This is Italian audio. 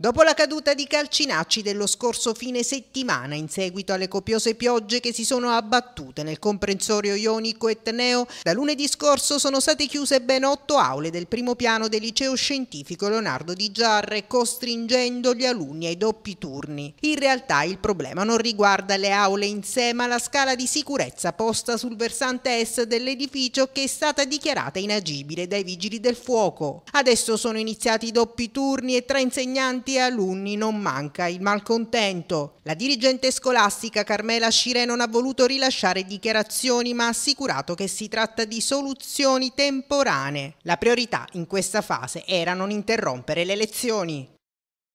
Dopo la caduta di calcinacci dello scorso fine settimana, in seguito alle copiose piogge che si sono abbattute nel comprensorio ionico etneo, da lunedì scorso sono state chiuse ben otto aule del primo piano del liceo scientifico Leonardo di Giarre, costringendo gli alunni ai doppi turni. In realtà il problema non riguarda le aule in sé, ma la scala di sicurezza posta sul versante est dell'edificio che è stata dichiarata inagibile dai vigili del fuoco. Adesso sono iniziati i doppi turni e tra insegnanti docenti e alunni non manca il malcontento. La dirigente scolastica Carmela Scire non ha voluto rilasciare dichiarazioni ma ha assicurato che si tratta di soluzioni temporanee. La priorità in questa fase era non interrompere le lezioni.